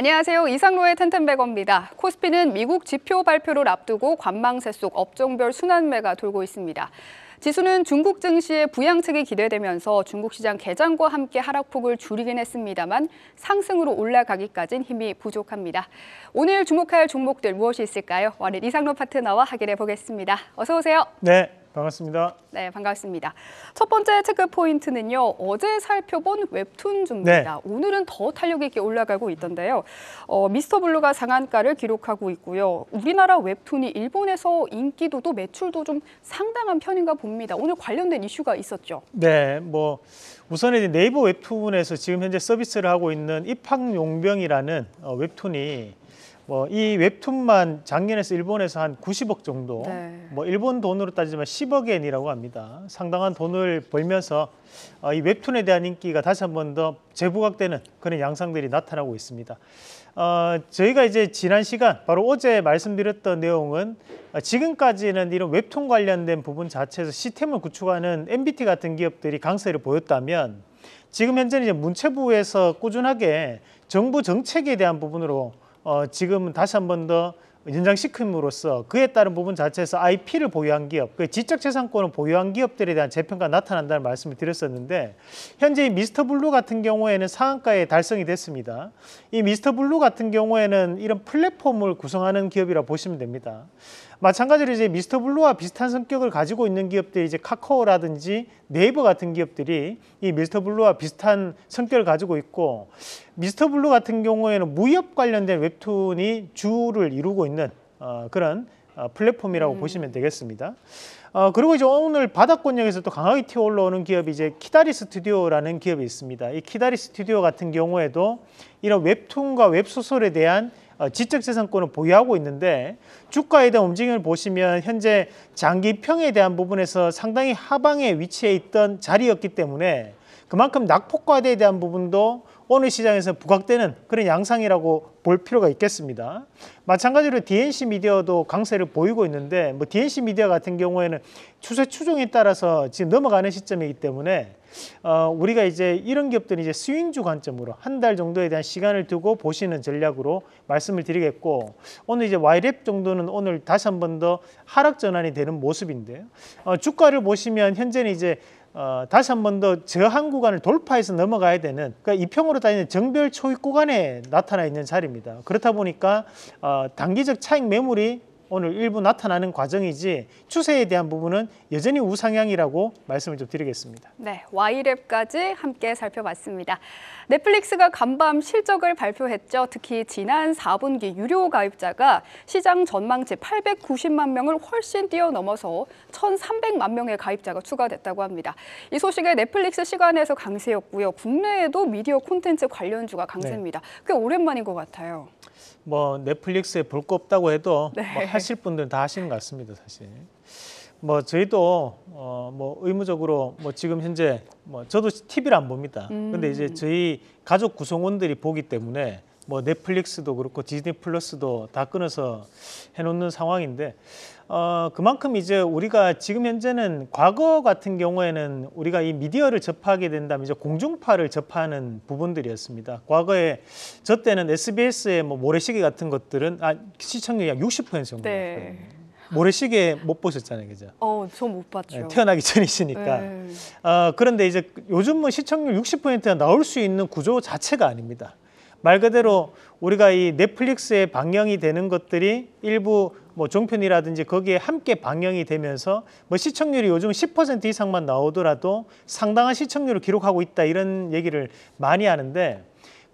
안녕하세요. 이상로의 텐텐백어입니다. 코스피는 미국 지표 발표를 앞두고 관망세 속 업종별 순환매가 돌고 있습니다. 지수는 중국 증시의 부양책이 기대되면서 중국 시장 개장과 함께 하락폭을 줄이긴 했습니다만 상승으로 올라가기까진 힘이 부족합니다. 오늘 주목할 종목들 무엇이 있을까요? 오늘 이상로 파트너와 확인해 보겠습니다. 어서 오세요. 네, 반갑습니다. 네, 반갑습니다. 첫 번째 체크 포인트는요. 어제 살펴본 웹툰 중입니다. 네. 오늘은 더 탄력 있게 올라가고 있던데요. 어, 미스터 블루가 상한가를 기록하고 있고요. 우리나라 웹툰이 일본에서 인기도도 매출도 좀 상당한 편인가 봅니다. 오늘 관련된 이슈가 있었죠. 네, 뭐 우선은 네이버 웹툰에서 지금 현재 서비스를 하고 있는 입학용병이라는 어, 웹툰이 뭐이 웹툰만 작년에서 일본에서 한 90억 정도 네. 뭐 일본 돈으로 따지면 10억 엔이라고 합니다. 상당한 돈을 벌면서 어, 이 웹툰에 대한 인기가 다시 한번 더 재부각되는 그런 양상들이 나타나고 있습니다. 어, 저희가 이제 지난 시간 바로 어제 말씀드렸던 내용은 어, 지금까지는 이런 웹툰 관련된 부분 자체에서 시스템을 구축하는 MBT 같은 기업들이 강세를 보였다면 지금 현재는 이제 문체부에서 꾸준하게 정부 정책에 대한 부분으로 어, 지금 다시 한 번 더 연장시킴으로써 그에 따른 부분 자체에서 IP를 보유한 기업, 그 지적재산권을 보유한 기업들에 대한 재평가 가 나타난다는 말씀을 드렸었는데 현재 이 미스터 블루 같은 경우에는 상한가에 달성이 됐습니다. 이 미스터 블루 같은 경우에는 이런 플랫폼을 구성하는 기업이라 보시면 됩니다. 마찬가지로 이제 미스터 블루와 비슷한 성격을 가지고 있는 기업들 이제 카카오라든지 네이버 같은 기업들이 이 미스터 블루와 비슷한 성격을 가지고 있고 미스터 블루 같은 경우에는 무협 관련된 웹툰이 주를 이루고 있는 어, 그런 어, 플랫폼이라고 음. 보시면 되겠습니다. 어, 그리고 이제 오늘 바닥권역에서 또 강하게 튀어 올라오는 기업이 이제 키다리 스튜디오라는 기업이 있습니다. 이 키다리 스튜디오 같은 경우에도 이런 웹툰과 웹소설에 대한 어, 지적재산권을 보유하고 있는데 주가에 대한 움직임을 보시면 현재 장기평에 대한 부분에서 상당히 하방에 위치해 있던 자리였기 때문에 그만큼 낙폭과대에 대한 부분도 오늘 시장에서 부각되는 그런 양상이라고 볼 필요가 있겠습니다. 마찬가지로 DNC 미디어도 강세를 보이고 있는데 뭐 DNC 미디어 같은 경우에는 추세 추종에 따라서 지금 넘어가는 시점이기 때문에 어, 우리가 이제 이런 기업들은 이제 스윙주 관점으로 한 달 정도에 대한 시간을 두고 보시는 전략으로 말씀을 드리겠고 오늘 이제 와이랩 정도는 오늘 다시 한 번 더 하락 전환이 되는 모습인데요. 어, 주가를 보시면 현재는 이제 어, 다시 한 번 더 저항 구간을 돌파해서 넘어가야 되는 그러니까 이평으로 다니는 정별 초입 구간에 나타나 있는 자리입니다. 그렇다 보니까 어, 단기적 차익 매물이 오늘 일부 나타나는 과정이지 추세에 대한 부분은 여전히 우상향이라고 말씀을 좀 드리겠습니다. 네, Y랩까지 함께 살펴봤습니다. 넷플릭스가 간밤 실적을 발표했죠. 특히 지난 4분기 유료 가입자가 시장 전망치 890만 명을 훨씬 뛰어넘어서 1,300만 명의 가입자가 추가됐다고 합니다. 이 소식에 넷플릭스 시간에서 강세였고요. 국내에도 미디어 콘텐츠 관련주가 강세입니다. 네. 꽤 오랜만인 것 같아요. 뭐 넷플릭스에 볼 거 없다고 해도 뭐 네. 뭐 하실 분들은 다 하시는 것 같습니다, 사실. 뭐 저희도 어뭐 의무적으로 뭐 지금 현재 뭐 저도 TV를 안 봅니다. 음. 근데 이제 음. 저희 가족 구성원들이 보기 때문에 뭐 넷플릭스도 그렇고 디즈니 플러스도 다 끊어서 해놓는 상황인데 어, 그만큼 이제 우리가 지금 현재는 과거 같은 경우에는 우리가 이 미디어를 접하게 된다면 이제 공중파를 접하는 부분들이었습니다. 과거에 저 때는 SBS의 뭐 모래시계 같은 것들은 아, 시청률이 약 60% 정도. 네. 모래시계 못 보셨잖아요, 그죠? 어, 저 못 봤죠. 네, 태어나기 전이시니까. 네. 어, 그런데 이제 요즘은 시청률 60%가 나올 수 있는 구조 자체가 아닙니다. 말 그대로 우리가 이 넷플릭스에 방영이 되는 것들이 일부 뭐 종편이라든지 거기에 함께 방영이 되면서 뭐 시청률이 요즘 10% 이상만 나오더라도 상당한 시청률을 기록하고 있다 이런 얘기를 많이 하는데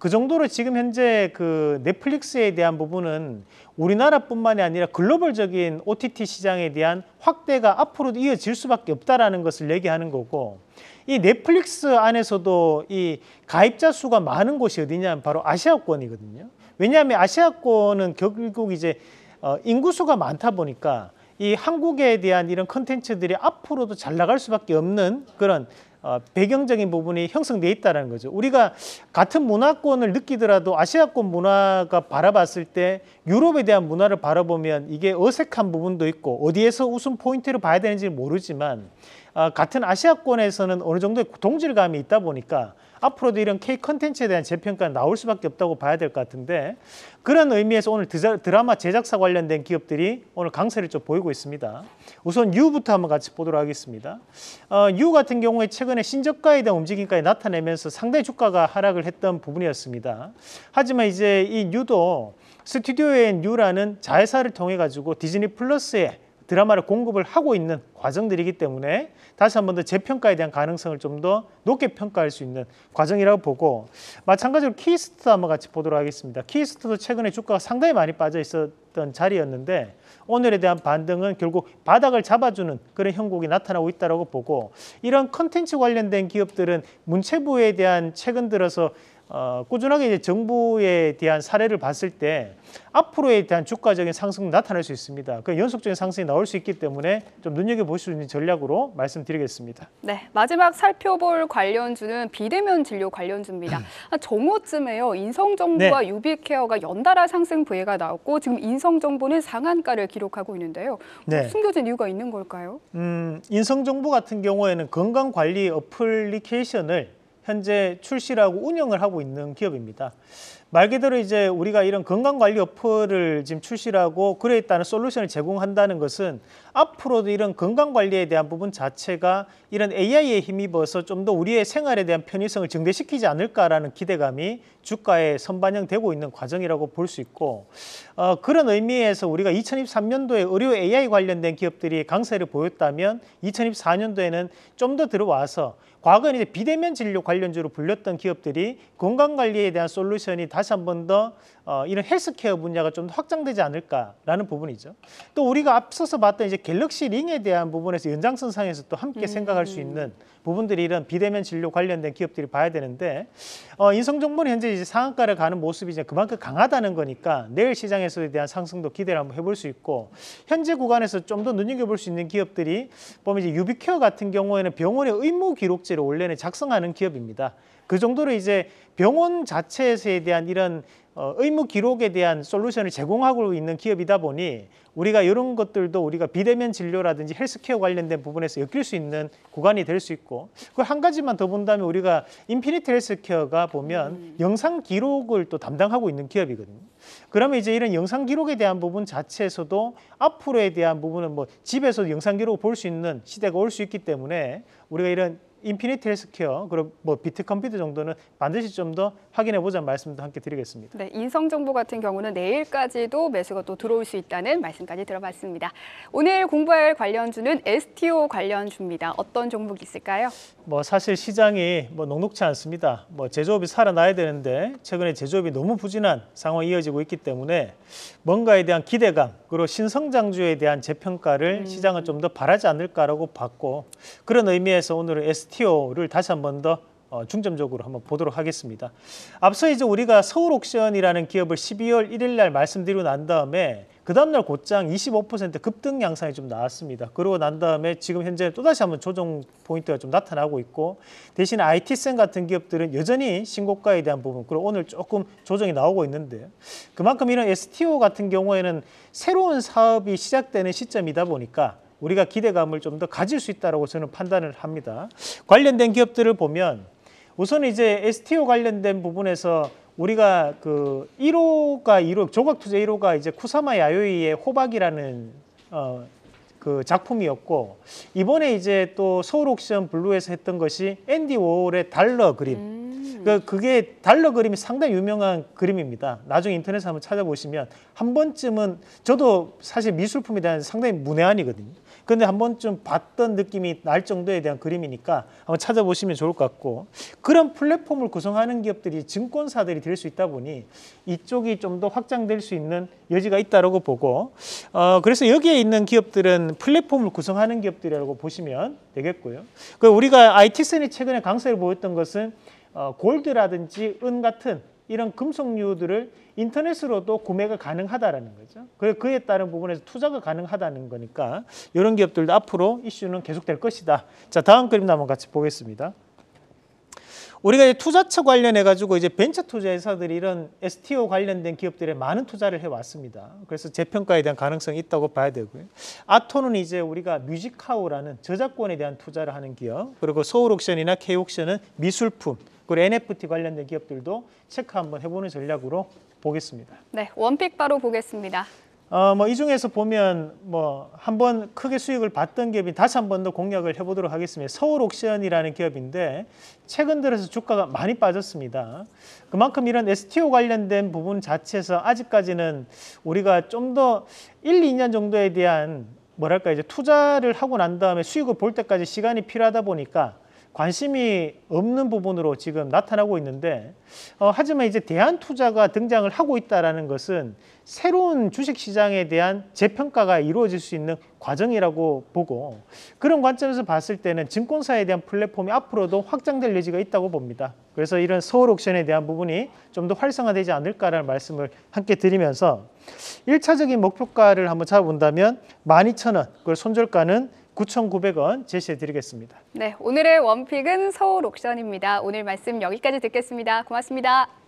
그 정도로 지금 현재 그 넷플릭스에 대한 부분은 우리나라뿐만이 아니라 글로벌적인 OTT 시장에 대한 확대가 앞으로도 이어질 수밖에 없다라는 것을 얘기하는 거고 이 넷플릭스 안에서도 이 가입자 수가 많은 곳이 어디냐면 바로 아시아권이거든요. 왜냐하면 아시아권은 결국 이제 어, 인구수가 많다 보니까 이 한국에 대한 이런 컨텐츠들이 앞으로도 잘 나갈 수밖에 없는 그런 어, 배경적인 부분이 형성돼 있다는 거죠. 우리가 같은 문화권을 느끼더라도 아시아권 문화가 바라봤을 때 유럽에 대한 문화를 바라보면 이게 어색한 부분도 있고 어디에서 웃음 포인트를 봐야 되는지 모르지만 아, 같은 아시아권에서는 어느 정도의 동질감이 있다 보니까 앞으로도 이런 K 컨텐츠에 대한 재평가가 나올 수밖에 없다고 봐야 될 것 같은데 그런 의미에서 오늘 드라마 제작사 관련된 기업들이 오늘 강세를 좀 보이고 있습니다. 우선 u 부터 한번 같이 보도록 하겠습니다. 어, 유 같은 경우에 최근에 신저가에 대한 움직임까지 나타내면서 상대 주가가 하락을 했던 부분이었습니다. 하지만 이제 이 u 도 스튜디오엔 u 라는 자회사를 통해 가지고 디즈니 플러스에 드라마를 공급을 하고 있는 과정들이기 때문에 다시 한 번 더 재평가에 대한 가능성을 좀 더 높게 평가할 수 있는 과정이라고 보고 마찬가지로 키스트도 이 한번 같이 보도록 하겠습니다. 키스트도 이 최근에 주가가 상당히 많이 빠져 있었던 자리였는데 오늘에 대한 반등은 결국 바닥을 잡아주는 그런 형국이 나타나고 있다고 보고 이런 컨텐츠 관련된 기업들은 문체부에 대한 최근 들어서 어, 꾸준하게 이제 정부에 대한 사례를 봤을 때 앞으로에 대한 주가적인 상승도 나타날 수 있습니다. 그 연속적인 상승이 나올 수 있기 때문에 좀 눈여겨보실 수 있는 전략으로 말씀드리겠습니다. 네, 마지막 살펴볼 관련주는 비대면 진료 관련주입니다. 한 정오쯤에요. 인성정보와 네. 유비케어가 연달아 상승 부위가 나왔고 지금 인성정보는 상한가를 기록하고 있는데요. 네. 숨겨진 이유가 있는 걸까요? 음, 인성정보 같은 경우에는 건강관리 어플리케이션을 현재 출시하고 운영을 하고 있는 기업입니다. 말 그대로 이제 우리가 이런 건강관리 어플을 지금 출시하고 그에 따른 솔루션을 제공한다는 것은 앞으로도 이런 건강관리에 대한 부분 자체가 이런 AI에 힘입어서 좀 더 우리의 생활에 대한 편의성을 증대시키지 않을까라는 기대감이 주가에 선반영되고 있는 과정이라고 볼 수 있고 어, 그런 의미에서 우리가 2023년도에 의료 AI 관련된 기업들이 강세를 보였다면 2024년도에는 좀 더 들어와서 과거에 이제 비대면 진료 관련주로 불렸던 기업들이 건강관리에 대한 솔루션이 다시 다시 한번더 어, 이런 헬스케어 분야가 좀 확장되지 않을까라는 부분이죠. 또 우리가 앞서서 봤던 이제 갤럭시 링에 대한 부분에서 연장선상에서 또 함께 음. 생각할 수 음. 있는 부분들이 이런 비대면 진료 관련된 기업들이 봐야 되는데 어, 인성정보는 현재 이제 상한가를 가는 모습이 이제 그만큼 강하다는 거니까 내일 시장에서에 대한 상승도 기대를 한번 해볼 수 있고 현재 구간에서 좀 더 눈여겨볼 수 있는 기업들이 보면 이제 유비케어 같은 경우에는 병원의 의무 기록제를 원래는 작성하는 기업입니다. 그 정도로 이제 병원 자체에 대한 이런 어, 의무 기록에 대한 솔루션을 제공하고 있는 기업이다 보니 우리가 이런 것들도 우리가 비대면 진료라든지 헬스케어 관련된 부분에서 엮일 수 있는 구간이 될 수 있고 그 한 가지만 더 본다면 우리가 인피니트 헬스케어가 보면 음. 영상 기록을 또 담당하고 있는 기업이거든요. 그러면 이제 이런 영상 기록에 대한 부분 자체에서도 앞으로에 대한 부분은 뭐 집에서 영상 기록을 볼 수 있는 시대가 올 수 있기 때문에 우리가 이런 인피니트 헬스케어 그리고 뭐 비트 컴퓨터 정도는 반드시 좀더 확인해 보자는 말씀도 함께 드리겠습니다. 네, 인성정보 같은 경우는 내일까지도 매수가 또 들어올 수 있다는 말씀까지 들어봤습니다. 오늘 공부할 관련주는 STO 관련주입니다. 어떤 종목이 있을까요? 뭐 사실 시장이 뭐 녹록치 않습니다. 뭐 제조업이 살아나야 되는데 최근에 제조업이 너무 부진한 상황이 이어지고 있기 때문에 뭔가에 대한 기대감 그리고 신성장주에 대한 재평가를 음. 시장은 좀 더 바라지 않을까라고 봤고 그런 의미에서 오늘은 STO를 다시 한 번 더 어, 중점적으로 한번 보도록 하겠습니다. 앞서 이제 우리가 서울옥션이라는 기업을 12월 1일 날 말씀드리고 난 다음에 그 다음날 곧장 25% 급등 양상이 좀 나왔습니다. 그러고 난 다음에 지금 현재 또다시 한번 조정 포인트가 좀 나타나고 있고 대신 IT센 같은 기업들은 여전히 신고가에 대한 부분 그리고 오늘 조금 조정이 나오고 있는데 그만큼 이런 STO 같은 경우에는 새로운 사업이 시작되는 시점이다 보니까 우리가 기대감을 좀 더 가질 수 있다고 저는 판단을 합니다. 관련된 기업들을 보면 우선 이제 STO 관련된 부분에서 우리가 그 1호가 1호 조각 투자 1호가 이제 쿠사마 야요이의 호박이라는 어그 작품이었고 이번에 이제 또 서울 옥션 블루에서 했던 것이 앤디 워홀의 달러 그림. 음. 그 그게 달러 그림이 상당히 유명한 그림입니다. 나중에 인터넷에 한번 찾아보시면 한 번쯤은 저도 사실 미술품에 대한 상당히 문외한이거든요. 근데 한 번쯤 봤던 느낌이 날 정도에 대한 그림이니까 한번 찾아보시면 좋을 것 같고 그런 플랫폼을 구성하는 기업들이 증권사들이 될 수 있다 보니 이쪽이 좀 더 확장될 수 있는 여지가 있다라고 보고 어 그래서 여기에 있는 기업들은 플랫폼을 구성하는 기업들이라고 보시면 되겠고요. 그 우리가 IT센이 최근에 강세를 보였던 것은 어 골드라든지 은 같은 이런 금속류들을 인터넷으로도 구매가 가능하다라는 거죠. 그래서 그에 따른 부분에서 투자가 가능하다는 거니까 이런 기업들도 앞으로 이슈는 계속될 것이다. 자, 다음 그림도 한번 같이 보겠습니다. 우리가 이제 투자처 관련해 가지고 이제 벤처 투자 회사들이 이런 STO 관련된 기업들에 많은 투자를 해 왔습니다. 그래서 재평가에 대한 가능성이 있다고 봐야 되고요. 아토는 이제 우리가 뮤직하우라는 저작권에 대한 투자를 하는 기업, 그리고 서울옥션이나 K옥션은 미술품, 그리고 NFT 관련된 기업들도 체크 한번 해보는 전략으로 보겠습니다. 네, 원픽 바로 보겠습니다. 어, 뭐 이 중에서 보면 뭐한번 크게 수익을 봤던 기업이 다시 한 번 더 공략을 해보도록 하겠습니다. 서울 옥션이라는 기업인데 최근 들어서 주가가 많이 빠졌습니다. 그만큼 이런 STO 관련된 부분 자체에서 아직까지는 우리가 좀 더 1, 2년 정도에 대한 뭐랄까 이제 투자를 하고 난 다음에 수익을 볼 때까지 시간이 필요하다 보니까 관심이 없는 부분으로 지금 나타나고 있는데 어, 하지만 이제 대한 투자가 등장을 하고 있다는 것은 새로운 주식 시장에 대한 재평가가 이루어질 수 있는 과정이라고 보고 그런 관점에서 봤을 때는 증권사에 대한 플랫폼이 앞으로도 확장될 여지가 있다고 봅니다. 그래서 이런 서울 옥션에 대한 부분이 좀 더 활성화되지 않을까라는 말씀을 함께 드리면서 1차적인 목표가를 한번 잡아본다면 12,000원, 그걸 손절가는 9,900원 제시해 드리겠습니다. 네, 오늘의 원픽은 서울 옥션입니다. 오늘 말씀 여기까지 듣겠습니다. 고맙습니다.